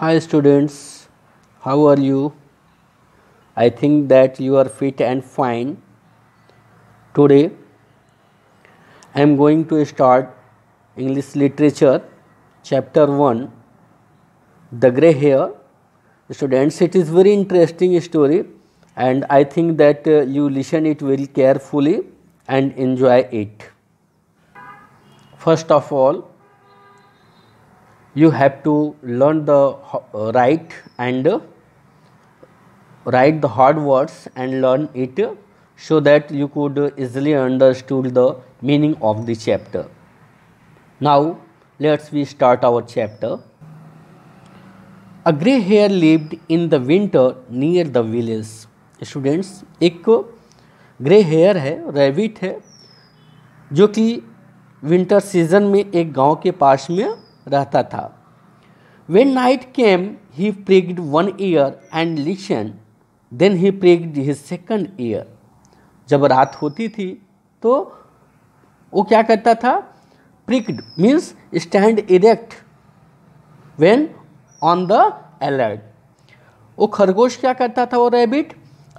Hi students, how are you? I think that you are fit and fine. Today I am going to start English literature chapter 1 The Grey Hair. Students, it is very interesting story and I think that uh, you listen it very carefully and enjoy it. First of all, you have to learn the uh, write and uh, write the hard words and learn it so that you could easily understood the meaning of the chapter now let's we start our chapter a gray hare lived in the winter near the village students ek grey hare hai rabbit hai jo ki winter season mein ek gaon ke paas mein रहता था when night came he pricked one ear and listen then he pricked his second ear जब रात होती थी तो वो क्या करता था pricked means stand erect when on the alert वो खरगोश क्या करता था वो रैबिट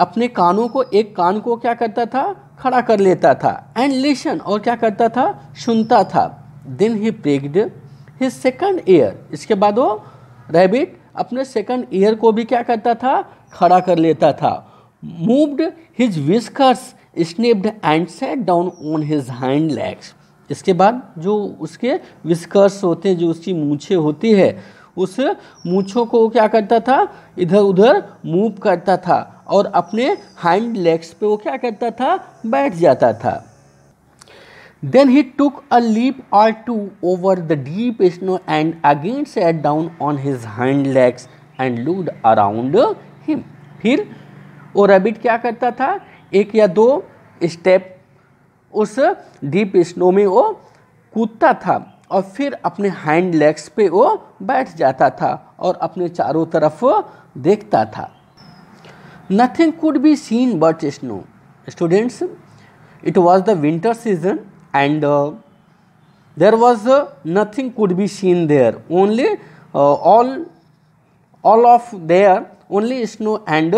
अपने कानों को एक कान को क्या करता था खड़ा कर लेता था एंड लिशन और क्या करता था सुनता था then he pricked his second ear इसके बाद वो रैबिट अपने सेकंड ईयर को भी क्या करता था खड़ा कर लेता था moved his whiskers sniffed and sat down on his hind legs इसके बाद जो उसके विस्कर्स होते हैं जो उसकी मूछे होती है उस मूछों को क्या करता था इधर उधर मूव करता था और अपने हैंड लेग्स पे वो क्या करता था बैठ जाता था then he took a leap or two over the deep snow and again sat down on his hind legs and looked around him फिर वो रैबिट क्या करता था एक या दो स्टेप उस डीप स्नो में वो कूदता था और फिर अपने हैंड लेग्स पे वो बैठ जाता था और अपने चारों तरफ देखता था nothing could be seen but snow students it was the winter season and uh, there was uh, nothing could be seen there only uh, all all of there only snow and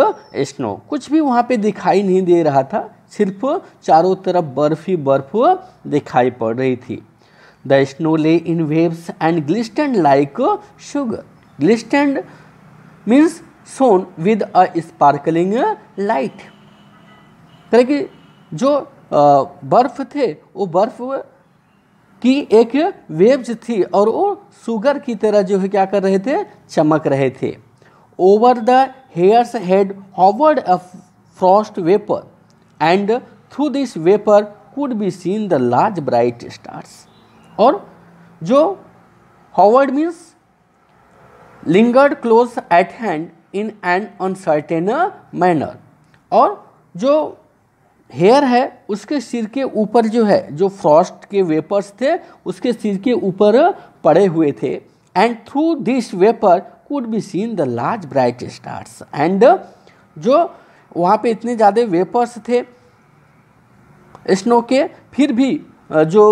snow कुछ भी वहाँ पे दिखाई नहीं दे रहा था सिर्फ चारों तरफ बर्फ ही बर्फ दिखाई पड़ रही थी the snow lay in waves and glistened like sugar glistened means shone with a sparkling light तरह की जो बर्फ़ थे वो बर्फ़ की एक वेव्स थी और वो शुगर की तरह जो है क्या कर रहे थे चमक रहे थे over the hare's head hovered a frost vapour and through this vapour could be seen the large bright stars और जो hovered means lingered close at hand in an uncertain manner और जो हेयर है उसके सिर के ऊपर जो है जो फ्रॉस्ट के वेपर्स थे उसके सिर के ऊपर पड़े हुए थे and through this vapour could be seen the large bright stars and जो वहाँ पे इतने ज़्यादा वेपर्स थे स्नो के फिर भी जो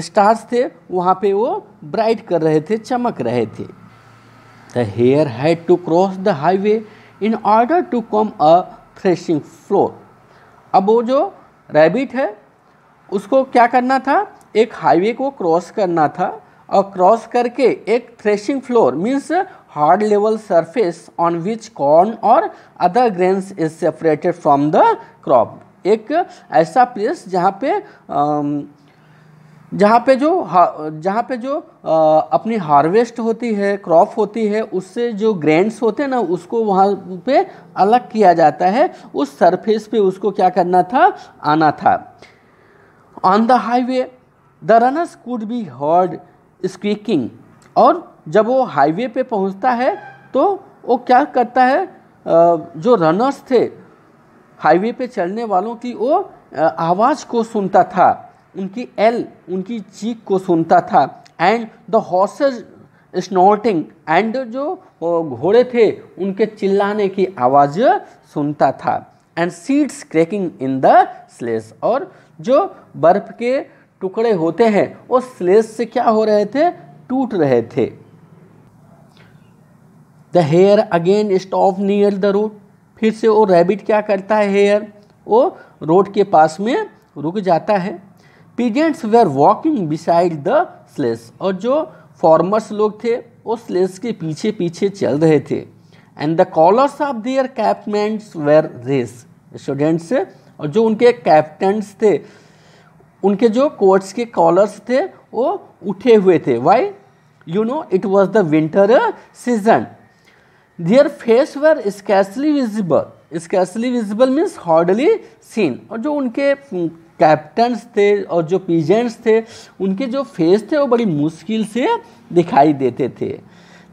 स्टार्स थे वहाँ पे वो ब्राइट कर रहे थे चमक रहे थे the hare had to cross the highway in order to come a threshing floor अब वो जो रैबिट है उसको क्या करना था एक हाईवे को क्रॉस करना था और क्रॉस करके एक threshing floor means hard level surface on which corn और other grain is separated from the crop एक ऐसा प्लेस जहाँ पे जहाँ पे जो जहाँ पे जो आ, अपनी हार्वेस्ट होती है क्रॉप होती है उससे जो ग्रेन्स होते हैं ना उसको वहाँ पे अलग किया जाता है उस सरफेस पे उसको क्या करना था आना था on the highway the runners could be heard squeaking और जब वो हाईवे पे पहुँचता है तो वो क्या करता है जो रनर्स थे हाईवे पे चलने वालों की वो आवाज़ को सुनता था उनकी एल उनकी चीख को सुनता था and the horses snorting and जो घोड़े थे उनके चिल्लाने की आवाज़ सुनता था and seats cracking in the sleighs और जो बर्फ़ के टुकड़े होते हैं वो स्लेस से क्या हो रहे थे टूट रहे थे the hare again stop near the road फिर से वो रैबिट क्या करता है हेयर वो रोड के पास में रुक जाता है peasants were walking beside the sleighs और जो फॉर्मर्स लोग थे वो स्लेस के पीछे पीछे चल रहे थे and the collars of their caftans were raised students और जो उनके कैप्टन्स थे उनके जो कोर्ट्स के कॉलर्स थे वो उठे हुए थे why you know it was the winter season their faces were scarcely visible scarcely visible means hardly seen और जो उनके कैप्टन्स थे और जो पीजेंट्स थे उनके जो फेस थे वो बड़ी मुश्किल से दिखाई देते थे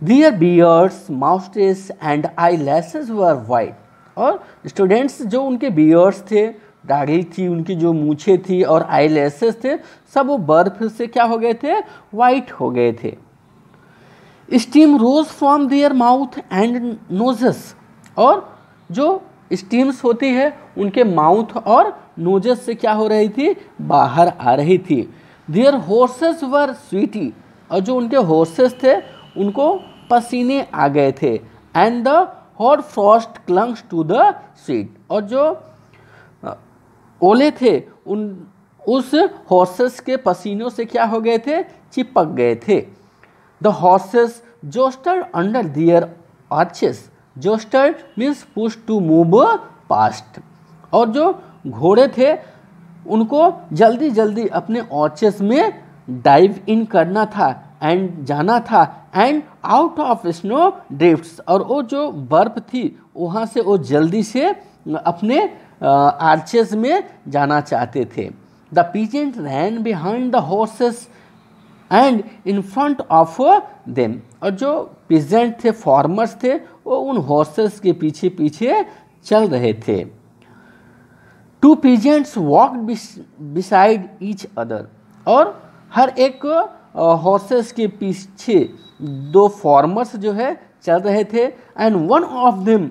their beards moustaches and eyelashes were white और स्टूडेंट्स जो उनके बियर्स थे दाढ़ी थी उनकी जो मूछे थी और आई लैसेस थे सब वो बर्फ से क्या हो गए थे वाइट हो गए थे steam rose from their mouth and noses और जो स्टीम्स होती है उनके माउथ और नोजेस से क्या हो रही थी बाहर आ रही थी देयर हॉर्सेस वर स्वीटी और जो उनके हॉर्सेस थे उनको पसीने आ गए थे and the hot frost clung to the sweat और जो ओले थे उन उस हॉर्सेस के पसीनों से क्या हो गए थे चिपक गए थे the horses jostled under their arches jostled means push to move past और जो घोड़े थे उनको जल्दी जल्दी अपने ऑर्चेस में डाइव इन करना था एंड जाना था and out of snow drifts और वो जो बर्फ थी वहाँ से वो जल्दी से अपने आर्चेस में जाना चाहते थे the peasant ran behind the horses and in front of them और जो प्रेजेंट थे फार्मर्स थे वो उन हॉर्सेस के पीछे पीछे चल रहे थे two peasants walk beside each other और हर एक हॉर्सेस uh, के पीछे दो फॉर्मर्स जो है चल रहे थे and one of them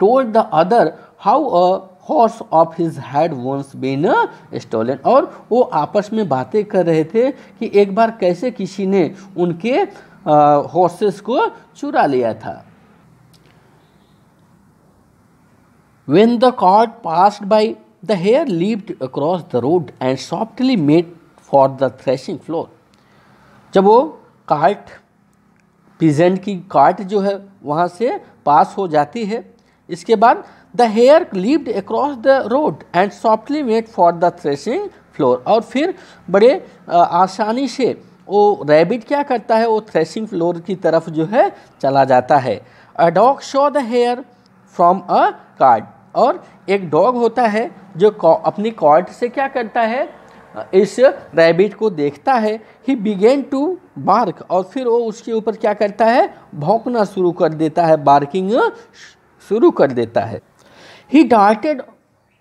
told the other how a horse of his had once been stolen और वो आपस में बातें कर रहे थे कि एक बार कैसे किसी ने उनके हॉर्सेस को चुरा लिया था when the cart passed by the hare leaped across the road and softly made for the threshing floor जब वो कार्ट पीजेंट की कार्ट जो है वहाँ से पास हो जाती है इसके बाद the hare leaped across the road and softly went for the threshing floor और फिर बड़े आसानी से वो रैबिट क्या करता है वो थ्रेसिंग फ्लोर की तरफ जो है चला जाता है a dog saw the hare from a cart और एक डॉग होता है जो अपनी कॉर्ड से क्या करता है इस रैबिट को देखता है ही बिगेन टू बार्क और फिर वो उसके ऊपर क्या करता है भौंकना शुरू कर देता है बार्किंग शुरू कर देता है he darted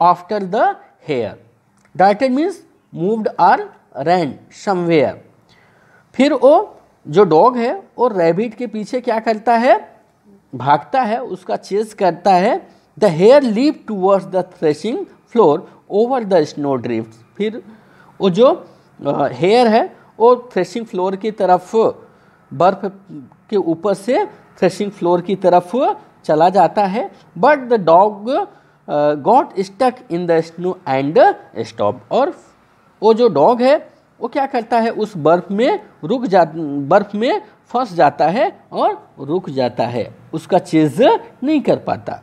after the hare darted means moved or ran somewhere फिर वो जो डॉग है वो रैबिट के पीछे क्या करता है भागता है उसका चेस करता है the hare leave towards the threshing floor over the snow drift फिर वो जो हेयर है वो थ्रेशिंग फ्लोर की तरफ बर्फ के ऊपर से थ्रेशिंग फ्लोर की तरफ चला जाता है but the dog got stuck in the snow and stop और वो जो डॉग है वो क्या करता है उस बर्फ में रुक जा बर्फ में फंस जाता है और रुक जाता है उसका चेज नहीं कर पाता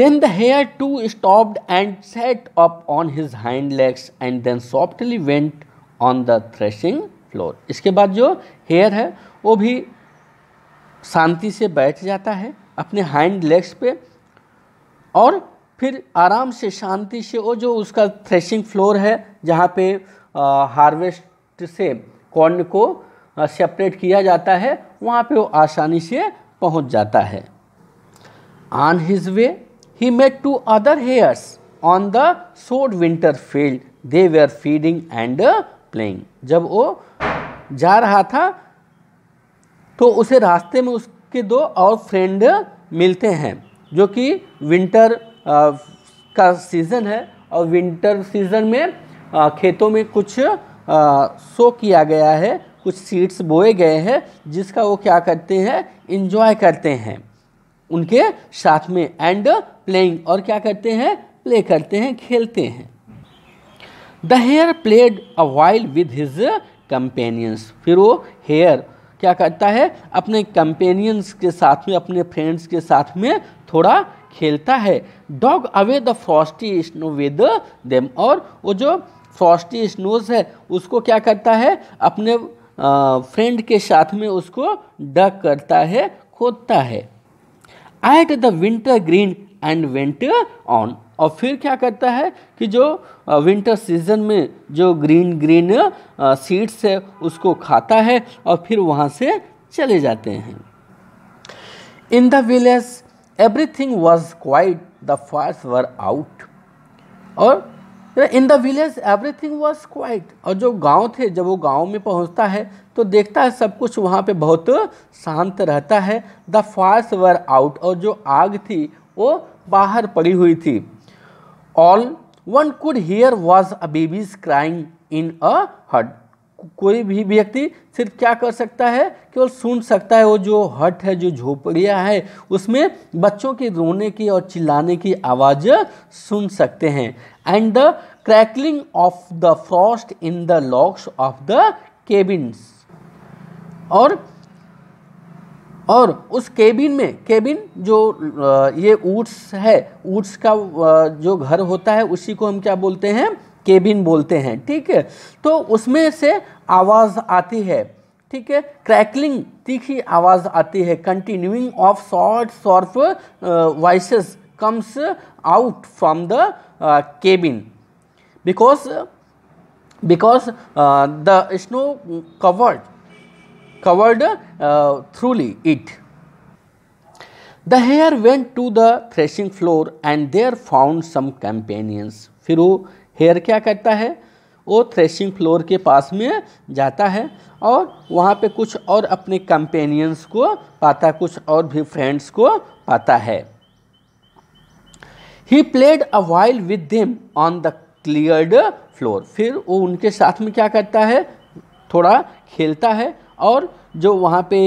then the hare too stop and set up on his hind legs and then softly went on the threshing floor इसके बाद जो हेयर है वो भी शांति से बैठ जाता है अपने हैंड लेग्स पे और फिर आराम से शांति से वो जो उसका थ्रेशिंग फ्लोर है जहाँ पे हार्वेस्ट से कॉर्न को सेपरेट किया जाता है वहाँ पे वो आसानी से पहुँच जाता है on his way he met two other hares on the sowed winter field they were feeding and playing जब वो जा रहा था तो उसे रास्ते में उसके दो और फ्रेंड मिलते हैं जो कि विंटर का सीज़न है और विंटर सीज़न में खेतों में कुछ शो सो किया गया है कुछ सीड्स बोए गए हैं जिसका वो क्या करते हैं इन्जॉय करते हैं उनके साथ में एंड प्लेइंग और क्या करते हैं प्ले करते हैं खेलते हैं the hare played a while with his companions फिर वो हेयर क्या करता है अपने कंपेनियंस के साथ में अपने फ्रेंड्स के साथ में थोड़ा खेलता है dug away the frosty snow with them और वो जो फ्रॉस्टी स्नोज है उसको क्या करता है अपने फ्रेंड के साथ में उसको डग करता है खोदता है ate the winter green and went on और फिर क्या करता है कि जो विंटर सीजन में जो ग्रीन ग्रीन सीड्स है उसको खाता है और फिर वहाँ से चले जाते हैं in the village everything was quiet the fires were out और in the village everything was quiet और जो गांव थे जब वो गांव में पहुंचता है तो देखता है सब कुछ वहाँ पे बहुत शांत रहता है द फायर्स वर आउट और जो आग थी वो बाहर पड़ी हुई थी all one could hear was a baby's crying in a hut कोई भी व्यक्ति सिर्फ क्या कर सकता है केवल सुन सकता है वो जो हट है जो झोपड़िया है उसमें बच्चों के रोने की और चिल्लाने की आवाज़ सुन सकते हैं and the crackling of the frost in the logs of the cabins और और उस केबिन में केबिन जो ये ऊट्स है ऊट्स का जो घर होता है उसी को हम क्या बोलते हैं केबिन बोलते हैं ठीक है तो उसमें से आवाज़ आती है ठीक है क्रैकलिंग तीखी आवाज़ आती है continuing of short sharp voice comes out from the cabin because because the snow covered covered uh, thoroughly it. The hare went to the threshing floor and there found some companions. फिर वो hair क्या करता है वो threshing floor के पास में जाता है और वहाँ पे कुछ और अपने कंपेनियंस को पाता कुछ और भी फ्रेंड्स को पाता है he played a while with them on the cleared floor फिर वो उनके साथ में क्या करता है थोड़ा खेलता है और जो वहाँ पे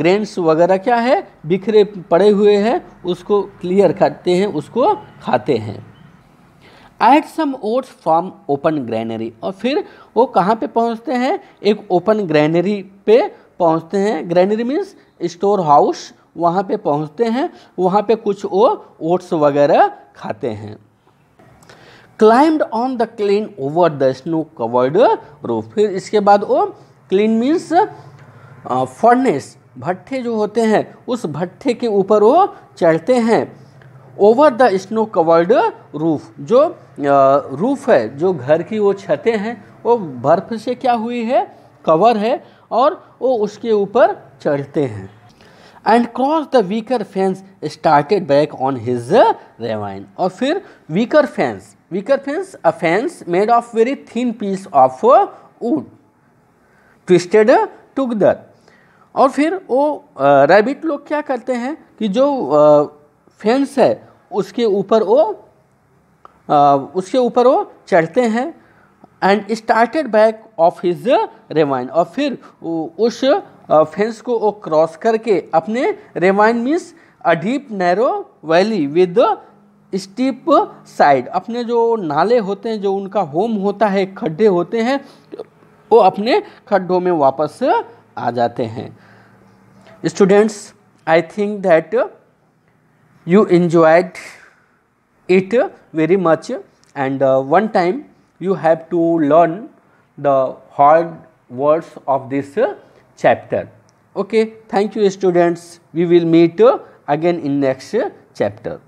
ग्रेन्स वगैरह क्या है बिखरे पड़े हुए हैं उसको क्लियर करते हैं उसको खाते हैं ate some oats from open granary और फिर वो कहाँ पे पहुँचते हैं एक ओपन ग्रैनरी पे पहुँचते हैं ग्रैनरी मीन्स स्टोर हाउस वहाँ पे पहुँचते हैं वहाँ पे कुछ वो ओट्स वगैरह खाते हैं climbed on the clean over the snow covered roof फिर इसके बाद वो क्लीन मीन्स फर्नेस भट्ठे जो होते हैं उस भट्ठे के ऊपर वो चढ़ते हैं over the snow covered roof जो रूफ है जो घर की वो छतें हैं वो बर्फ़ से क्या हुई है कवर है और वो उसके ऊपर चढ़ते हैं and cross the wicker fence started back on his ravine और फिर wicker fence wicker fence a fence made of very thin piece of wood twisted together और फिर वो रैबिट लोग क्या करते हैं कि जो फेंस है उसके ऊपर वो उसके ऊपर वो चढ़ते हैं and started back of his ravine और फिर उस फेंस को वो क्रॉस करके अपने ravine means a deep narrow valley with steep side अपने जो नाले होते हैं जो उनका होम होता है खड्डे होते हैं वो अपने खड्ढों में वापस आ जाते हैं students I think that you enjoyed it very much and one time you have to learn the hard words of this chapter okay thank you students we will meet again in next chapter